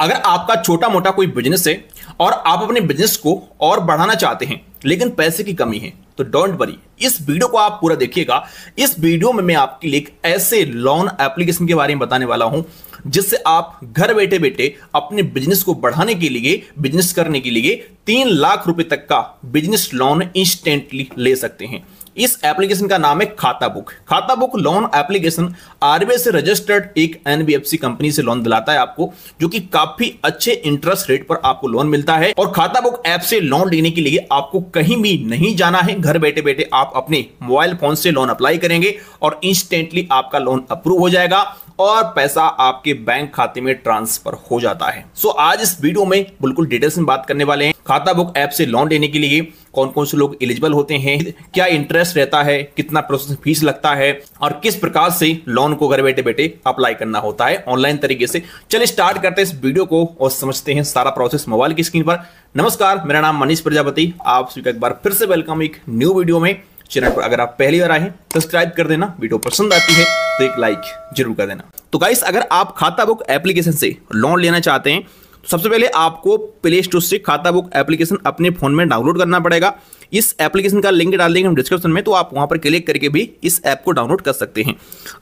अगर आपका छोटा मोटा कोई बिजनेस है और आप अपने बिजनेस को और बढ़ाना चाहते हैं लेकिन पैसे की कमी है तो डोंट वरी इस वीडियो को आप पूरा देखिएगा इस वीडियो में मैं आपके लिए एक ऐसे लोन एप्लीकेशन के बारे में बताने वाला हूं जिससे आप घर बैठे बैठे अपने बिजनेस को बढ़ाने के लिए बिजनेस करने के लिए तीन लाख रुपए तक का बिजनेस लोन इंस्टेंटली ले सकते हैं इस एप्लीकेशन का नाम है Khatabook Khatabook loan application RBI से रजिस्टर्ड एक एनबीएफसी कंपनी से लोन दिलाता है आपको जो कि काफी अच्छे इंटरेस्ट रेट पर आपको लोन मिलता है और खाता बुक ऐप से लोन लेने के लिए आपको कहीं भी नहीं जाना है घर बैठे बैठे आप अपने मोबाइल फोन से लोन अप्लाई करेंगे और इंस्टेंटली आपका लोन अप्रूव हो जाएगा और पैसा आपके बैंक खाते में ट्रांसफर हो जाता है सो so, आज इस वीडियो में बिल्कुल डिटेल्स में बात करने वाले हैं खाता बुक ऐप से लोन लेने के लिए कौन कौन से लोग एलिजिबल होते हैं क्या इंटरेस्ट रहता है कितना प्रोसेस फीस लगता है और किस प्रकार से लोन को घर बैठे बैठे अप्लाई करना होता है ऑनलाइन तरीके से चलिए स्टार्ट करते हैं इस वीडियो को और समझते हैं सारा प्रोसेस मोबाइल की स्क्रीन पर नमस्कार मेरा नाम मनीष प्रजापति आप सभी का एक बार फिर से वेलकम एक न्यू वीडियो में चैनल पर अगर आप पहली बार आए सब्सक्राइब कर देना वीडियो पसंद आती है तो एक लाइक जरूर कर देना तो गाइस अगर आप खाता बुक एप्लीकेशन से लोन लेना चाहते हैं सबसे पहले आपको प्ले स्टोर से खाता बुक एप्लीकेशन अपने फोन में डाउनलोड करना पड़ेगा इस एप्लीकेशन का लिंक डाल देंगे हम डिस्क्रिप्शन में तो आप वहां पर क्लिक करके भी इस ऐप को डाउनलोड कर सकते हैं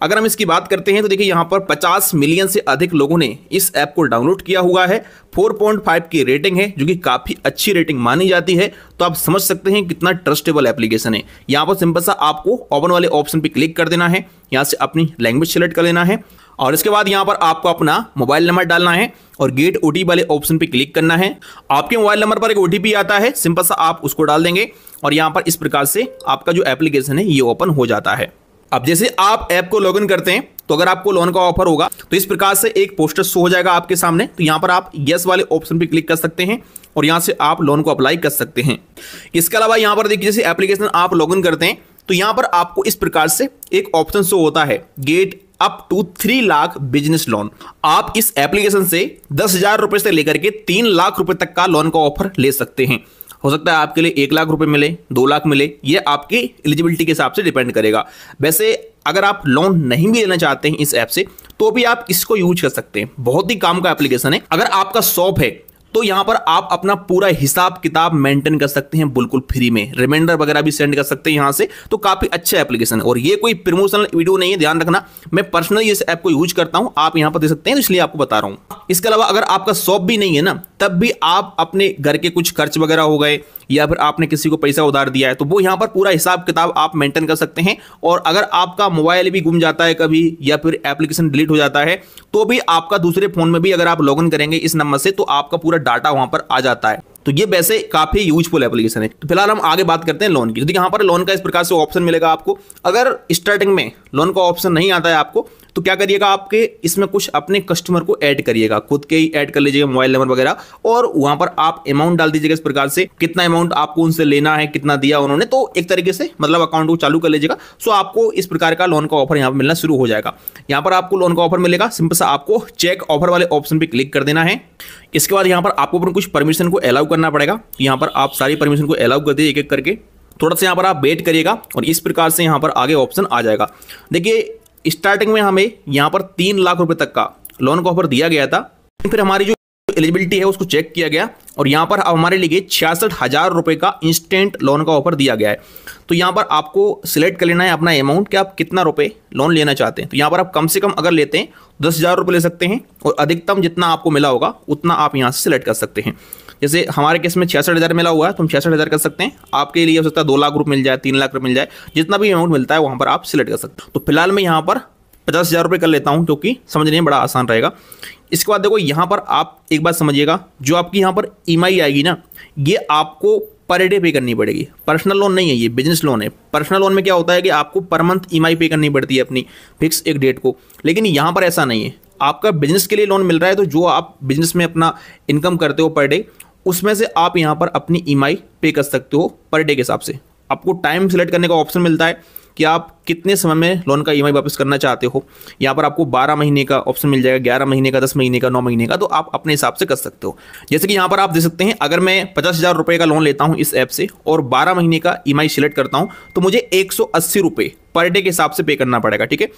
अगर हम इसकी बात करते हैं तो देखिए यहाँ पर 50 मिलियन से अधिक लोगों ने इस ऐप को डाउनलोड किया हुआ है 4.5 की रेटिंग है जो कि काफ़ी अच्छी रेटिंग मानी जाती है तो आप समझ सकते हैं कितना ट्रस्टेबल एप्लीकेशन है यहाँ पर सिंपल सा आपको ओपन वाले ऑप्शन पर क्लिक कर देना है यहाँ से अपनी लैंग्वेज सेलेक्ट कर लेना है और इसके बाद यहाँ पर आपको अपना मोबाइल नंबर डालना है और गेट ओ वाले ऑप्शन पर क्लिक करना है आपके मोबाइल नंबर पर एक ओ आता है सिंपल सा आप उसको डाल देंगे और यहाँ पर इस प्रकार से आपका जो एप्लीकेशन है ये ओपन हो जाता है अब जैसे आप ऐप को लॉगिन करते हैं तो अगर आपको लोन का ऑफर होगा तो इस प्रकार से एक पोस्टर शो हो जाएगा आपके सामने तो यहाँ पर आप यस वाले ऑप्शन पर क्लिक कर सकते हैं और यहाँ से आप लोन को अप्लाई कर सकते हैं इसके अलावा यहाँ पर देखिए जैसे एप्लीकेशन आप लॉगिन करते हैं तो यहाँ पर आपको इस प्रकार से एक ऑप्शन शो होता है get up to three lakh business loan आप इस एप्लीकेशन से दस हजार रुपए से लेकर के तीन लाख रुपए तक का लोन का ऑफर ले सकते हैं हो सकता है आपके लिए एक लाख रुपए मिले दो लाख मिले ये आपकी एलिजिबिलिटी के हिसाब से डिपेंड करेगा वैसे अगर आप लोन नहीं भी लेना चाहते हैं इस ऐप से तो भी आप इसको यूज कर सकते हैं बहुत ही काम का एप्लीकेशन है अगर आपका शॉप है तो यहां पर आप अपना पूरा हिसाब किताब मेंटेन कर सकते हैं बिल्कुल फ्री में रिमाइंडर वगैरह भी सेंड कर सकते हैं यहां से तो काफी अच्छा एप्लीकेशन है और ये कोई प्रमोशनल वीडियो नहीं है ध्यान रखना मैं पर्सनली इस ऐप को यूज करता हूं आप यहां पर दे सकते हैं इसलिए आपको बता रहा हूं इसके अलावा अगर आपका शॉप भी नहीं है ना तब भी आप अपने घर के कुछ खर्च वगैरह हो गए या फिर आपने किसी को पैसा उधार दिया है तो वो यहाँ पर पूरा हिसाब किताब आप मेंटेन कर सकते हैं और अगर आपका मोबाइल भी गुम जाता है कभी या फिर एप्लीकेशन डिलीट हो जाता है तो भी आपका दूसरे फोन में भी अगर आप लॉग करेंगे इस नंबर से तो आपका पूरा डाटा वहां पर आ जाता है तो ये वैसे काफ़ी यूजफुल एप्लीकेशन है तो फिलहाल हम आगे बात करते हैं लोन की तो देखिए यहाँ पर लोन का इस प्रकार से ऑप्शन मिलेगा आपको अगर स्टार्टिंग में लोन का ऑप्शन नहीं आता है आपको तो क्या करिएगा आपके इसमें कुछ अपने कस्टमर को ऐड करिएगा खुद के ही ऐड कर लीजिएगा मोबाइल नंबर वगैरह और वहां पर आप अमाउंट डाल दीजिएगा इस प्रकार से कितना अमाउंट आपको उनसे लेना है कितना दिया उन्होंने तो एक तरीके से मतलब अकाउंट को चालू कर लीजिएगा सो आपको इस प्रकार का लोन का ऑफर यहाँ पर मिलना शुरू हो जाएगा यहाँ पर आपको लोन का ऑफर मिलेगा सिंपल सा आपको चेक ऑफर वाले ऑप्शन पर क्लिक कर देना है इसके बाद यहाँ पर आपको कुछ परमिशन को अलाउ करना पड़ेगा यहाँ पर आप सारी परमिशन को अलाउ कर दिए एक एक करके थोड़ा सा यहाँ पर आप वेट करिएगा और इस प्रकार से यहाँ पर आगे ऑप्शन आ जाएगा देखिए स्टार्टिंग में हमें यहाँ पर तीन लाख रुपये तक का लोन का ऑफर दिया गया था फिर हमारी जो जो एलिजिबिलिटी है उसको चेक किया गया और यहाँ पर अब हमारे लिए छियासठ हज़ार रुपये का इंस्टेंट लोन का ऑफर दिया गया है तो यहाँ पर आपको सिलेक्ट कर लेना है अपना अमाउंट कि आप कितना रुपये लोन लेना चाहते हैं तो यहाँ पर आप कम से कम अगर लेते हैं दस हज़ार रुपये ले सकते हैं और अधिकतम जितना आपको मिला होगा उतना आप यहाँ से सिलेक्ट कर सकते हैं जैसे हमारे केस में छियासठ हज़ार मिला हुआ है तो हम छियासठ हज़ार कर सकते हैं आपके लिए हो सकता है दो लाख रुपये मिल जाए तीन लाख रुपये मिल जाए जितना भी अमाउंट मिलता है वहाँ पर आप सिलेक्ट कर सकते हैं तो फिलहाल मैं यहाँ पर पचास हज़ार रुपये कर लेता हूँ क्योंकि समझने में बड़ा आसान रहेगा इसके बाद देखो यहाँ पर आप एक बात समझिएगा जो आपकी यहाँ पर ई e आएगी ना ये आपको पर डे पे करनी पड़ेगी पर्सनल लोन नहीं है ये बिजनेस लोन है पर्सनल लोन में क्या होता है कि आपको पर मंथ ई e पे करनी पड़ती है अपनी फिक्स एक डेट को लेकिन यहाँ पर ऐसा नहीं है आपका बिजनेस के लिए लोन मिल रहा है तो जो आप बिजनेस में अपना इनकम करते हो पर डे उसमें से आप यहाँ पर अपनी ई e पे कर सकते हो पर डे के हिसाब से आपको टाइम सेलेक्ट करने का ऑप्शन मिलता है कि आप कितने समय में लोन का ई e वापस करना चाहते हो यहाँ पर आपको 12 महीने का ऑप्शन मिल जाएगा 11 महीने का 10 महीने का 9 महीने का तो आप अपने हिसाब से कर सकते हो जैसे कि यहाँ पर आप देख सकते हैं अगर मैं पचास हज़ार रुपये का लोन लेता हूँ इस ऐप से और 12 महीने का ई एम सिलेक्ट करता हूँ तो मुझे एक पर डे के हिसाब से पे करना पड़ेगा ठीक है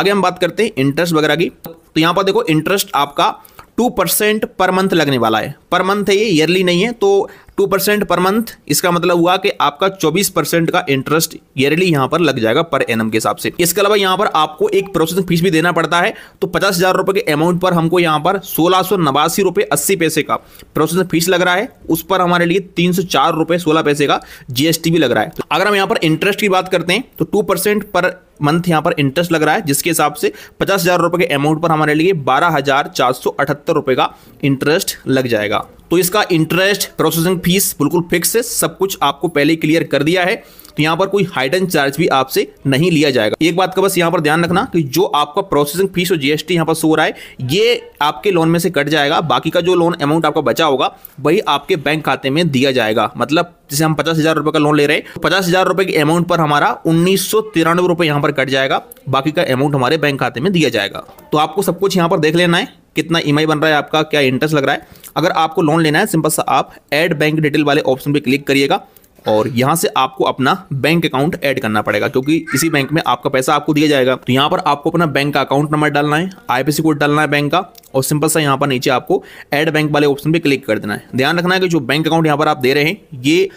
आगे हम बात करते हैं इंटरेस्ट वगैरह की तो यहाँ पर देखो इंटरेस्ट आपका टू परसेंट पर मंथ लगने वाला है पर मंथ है ये ईयरली नहीं है तो टू परसेंट पर मंथ इसका मतलब हुआ कि आपका चौबीस परसेंट का इंटरेस्ट ईयरली यहां पर लग जाएगा पर एन के हिसाब से इसके अलावा यहां पर आपको एक प्रोसेसिंग फीस भी देना पड़ता है तो पचास हजार रुपए के अमाउंट पर हमको यहां पर सोलह सौ नवासी रुपए अस्सी पैसे का प्रोसेसिंग फीस लग रहा है उस पर हमारे लिए तीन सौ चार रुपए सोलह पैसे का जीएसटी भी लग रहा है तो अगर हम यहां पर इंटरेस्ट की बात करते हैं तो टू परसेंट पर मंथ यहाँ पर इंटरेस्ट लग रहा है जिसके हिसाब से पचास हज़ार रुपये के अमाउंट पर हमारे लिए बारह हज़ार चार सौ अठहत्तर रुपये का इंटरेस्ट लग जाएगा तो इसका इंटरेस्ट प्रोसेसिंग फीस बिल्कुल फिक्स है सब कुछ आपको पहले क्लियर कर दिया है तो यहाँ पर कोई हाइड एंड चार्ज भी आपसे नहीं लिया जाएगा एक बात का बस यहाँ पर ध्यान रखना कि जो आपका प्रोसेसिंग फीस और जीएसटी यहाँ पर सो रहा है ये आपके लोन में से कट जाएगा बाकी का जो लोन अमाउंट आपका बचा होगा वही आपके बैंक खाते में दिया जाएगा मतलब जैसे हम पचास हज़ार रुपये का लोन ले रहे हैं पचास हज़ार रुपये के अमाउंट पर हमारा उन्नीस सौ तिरानवे रुपये यहाँ पर कट जाएगा बाकी का अमाउंट हमारे बैंक खाते में दिया जाएगा तो आपको सब कुछ यहाँ पर देख लेना है कितना ई e बन रहा है आपका क्या इंटरेस्ट लग रहा है अगर आपको लोन लेना है सिंपल सा आप एड बैंक डिटेल वाले ऑप्शन पर क्लिक करिएगा और यहाँ से आपको अपना बैंक अकाउंट ऐड करना पड़ेगा क्योंकि इसी बैंक में आपका पैसा आपको दिया जाएगा तो यहाँ पर आपको अपना बैंक का अकाउंट नंबर डालना है आईपीसी कोड डालना है बैंक का और सिंपल सा यहाँ पर नीचे आपको ऐड बैंक वाले ऑप्शन पर क्लिक कर देना है ध्यान रखना है कि जो बैंक अकाउंट यहाँ पर आप दे रहे हैं ये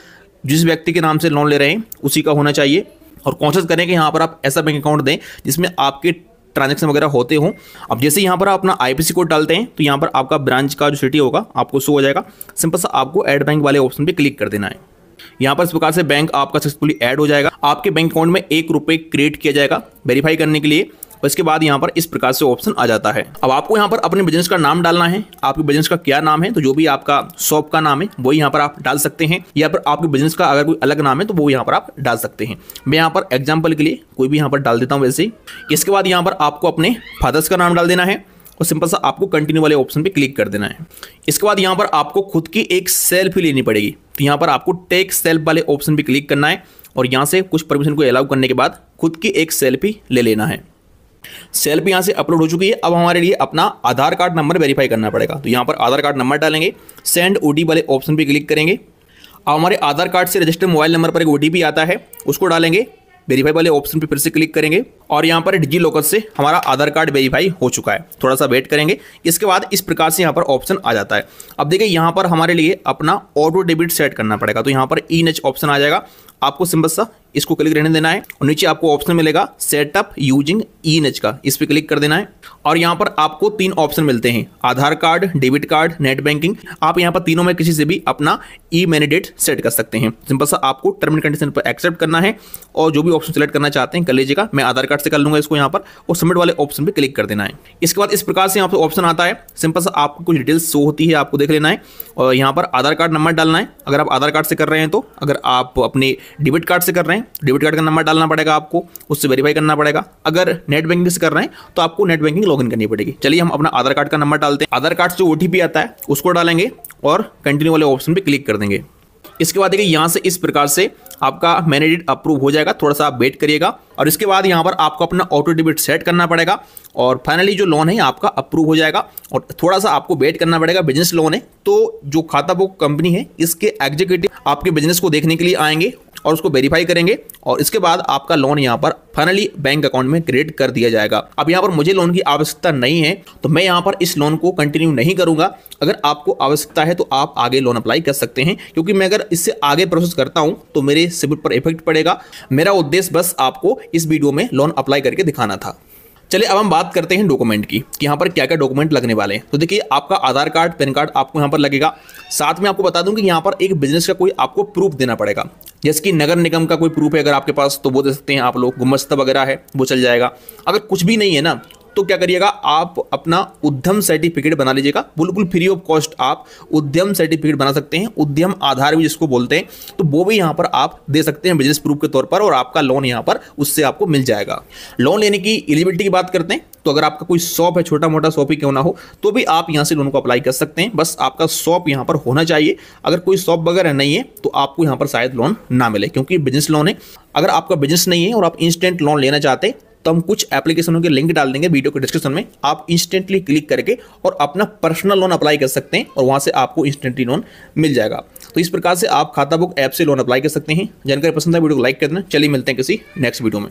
जिस व्यक्ति के नाम से लोन ले रहे हैं उसी का होना चाहिए और कोशिश करें कि यहाँ पर आप ऐसा बैंक अकाउंट दें जिसमें आपके ट्रांजेक्शन वगैरह होते हों अब जैसे यहाँ पर आप अपना आईपीसी कोड डालते हैं तो यहाँ पर आपका ब्रांच का जो सिटी होगा आपको शो हो जाएगा सिंपल सा आपको एड बैंक वाले ऑप्शन पे क्लिक कर देना है यहाँ पर इस प्रकार से बैंक आपका सक्सेसफुली ऐड हो जाएगा आपके बैंक अकाउंट में एक रुपये क्रिएट किया जाएगा वेरीफाई करने के लिए और इसके बाद यहाँ पर इस प्रकार से ऑप्शन आ जाता है अब आपको यहाँ पर अपने बिजनेस का नाम डालना है आपके बिजनेस का क्या नाम है तो जो भी आपका शॉप का नाम है वही यहाँ पर आप डाल सकते हैं या फिर आपके बिजनेस का अगर कोई अलग नाम है तो वो यहाँ पर आप डाल सकते हैं मैं यहाँ पर एग्जाम्पल के लिए कोई भी यहाँ पर डाल देता हूँ वैसे इसके बाद यहाँ पर आपको अपने फादर्स का नाम डाल देना है और सिंपल सा आपको कंटिन्यू वाले ऑप्शन पर क्लिक कर देना है इसके बाद यहाँ पर आपको खुद की एक सेल्फी लेनी पड़ेगी यहाँ पर आपको टेक सेल्फ वाले ऑप्शन पर क्लिक करना है और यहाँ से कुछ परमिशन को अलाउ करने के बाद खुद की एक सेल्फी ले लेना है सेल्फ यहाँ से अपलोड हो चुकी है अब हमारे लिए अपना आधार कार्ड नंबर वेरीफाई करना पड़ेगा तो यहाँ पर आधार कार्ड नंबर डालेंगे सेंड ओ वाले ऑप्शन पर क्लिक करेंगे अब हमारे आधार कार्ड से रजिस्टर मोबाइल नंबर पर एक ओ आता है उसको डालेंगे वेरीफाई वाले ऑप्शन पे फिर से क्लिक करेंगे और यहाँ पर डिजी लॉकर से हमारा आधार कार्ड वेरीफाई हो चुका है थोड़ा सा वेट करेंगे इसके बाद इस प्रकार से यहाँ पर ऑप्शन आ जाता है अब देखिए यहाँ पर हमारे लिए अपना ऑटो डेबिट सेट करना पड़ेगा तो यहाँ पर ई नच ऑप्शन आ जाएगा आपको सिंपल सा इसको क्लिक रहने देना है और नीचे आपको ऑप्शन मिलेगा सेटअप यूजिंग ई नच का इस पर क्लिक कर देना है और यहाँ पर आपको तीन ऑप्शन मिलते हैं Aadhaar card debit card net banking आप यहाँ पर तीनों में किसी से भी अपना ई मैनिडेट सेट कर सकते हैं सिंपल सा आपको टर्म एंड कंडीशन पर एक्सेप्ट करना है और जो भी ऑप्शन सेलेक्ट करना चाहते हैं कर लीजिएगा मैं आधार कार्ड से कर लूँगा इसको यहाँ पर और सबमिट वाले ऑप्शन पर क्लिक कर देना है इसके बाद इस प्रकार से यहाँ पर ऑप्शन आता है सिंपल सा आपको कुछ डिटेल्स शो होती है आपको देख लेना है और यहाँ पर आधार कार्ड नंबर डालना है अगर आप आधार कार्ड से कर रहे हैं तो अगर आप अपने डेबिट कार्ड से कर रहे हैं हैं डेबिट कार्ड का नंबर डालना पड़ेगा आपको उससे वेरीफाई करना पड़ेगा अगर नेट बैंकिंग से कर रहे हैं तो आपको नेट बैंकिंग लॉगिन करनी पड़ेगी चलिए हम अपना आधार कार्ड का नंबर डालते हैं आधार कार्ड से ओ आता है उसको डालेंगे और कंटिन्यू वाले ऑप्शन पर क्लिक कर देंगे इसके बाद देखिए यहाँ से इस प्रकार से आपका मैनेडिट अप्रूव हो जाएगा थोड़ा सा आप वेट करिएगा और इसके बाद यहाँ पर आपको अपना ऑटो डेबिट सेट करना पड़ेगा और फाइनली जो लोन है आपका अप्रूव हो जाएगा और थोड़ा सा आपको वेट करना पड़ेगा बिजनेस लोन है तो जो खाता बुक कंपनी है इसके एग्जीक्यूटिव आपके बिजनेस को देखने के लिए आएंगे और उसको वेरीफाई करेंगे और इसके बाद आपका लोन यहाँ पर फाइनली बैंक अकाउंट में क्रिएट कर दिया जाएगा अब यहाँ पर मुझे लोन की आवश्यकता नहीं है तो मैं यहाँ पर इस लोन को कंटिन्यू नहीं करूँगा अगर आपको आवश्यकता है तो आप आगे लोन अप्लाई कर सकते हैं क्योंकि मैं अगर इससे आगे प्रोसेस करता हूँ तो मेरे सिबिल पर इफेक्ट पड़ेगा मेरा उद्देश्य बस आपको इस वीडियो में लोन अप्लाई करके दिखाना था चलिए अब हम बात करते हैं डॉक्यूमेंट की कि यहाँ पर क्या क्या डॉक्यूमेंट लगने वाले हैं तो देखिए आपका आधार कार्ड पैन कार्ड आपको यहाँ पर लगेगा साथ में आपको बता दूँ कि यहाँ पर एक बिजनेस का कोई आपको प्रूफ देना पड़ेगा जैसे कि नगर निगम का कोई प्रूफ है अगर आपके पास तो वो दे सकते हैं आप लोग गुमस्त वगैरह है वो चल जाएगा अगर कुछ भी नहीं है ना तो क्या करिएगा आप अपना उद्यम सर्टिफिकेट बना लीजिएगा बिल्कुल फ्री ऑफ कॉस्ट आप उद्यम सर्टिफिकेट बना सकते हैं उद्यम आधार भी जिसको बोलते हैं तो वो भी यहां पर आप दे सकते हैं बिजनेस प्रूफ के तौर पर और आपका लोन यहाँ पर उससे आपको मिल जाएगा लोन लेने की एलिजिबिलिटी की बात करते हैं तो अगर आपका कोई शॉप है छोटा मोटा शॉप ही क्यों ना हो तो भी आप यहाँ से लोन को अप्लाई कर सकते हैं बस आपका शॉप यहां पर होना चाहिए अगर कोई शॉप वगैरह नहीं है तो आपको यहां पर शायद लोन ना मिले क्योंकि बिजनेस लोन है अगर आपका बिजनेस नहीं है और आप इंस्टेंट लोन लेना चाहते तो हम कुछ एप्लीकेशनों के लिंक डाल देंगे वीडियो के डिस्क्रिप्शन में आप इंस्टेंटली क्लिक करके और अपना पर्सनल लोन अप्लाई कर सकते हैं और वहाँ से आपको इंस्टेंटली लोन मिल जाएगा तो इस प्रकार से आप खाता बुक ऐप से लोन अप्लाई कर सकते हैं जानकारी पसंद है वीडियो को लाइक कर देना चलिए मिलते हैं किसी नेक्स्ट वीडियो में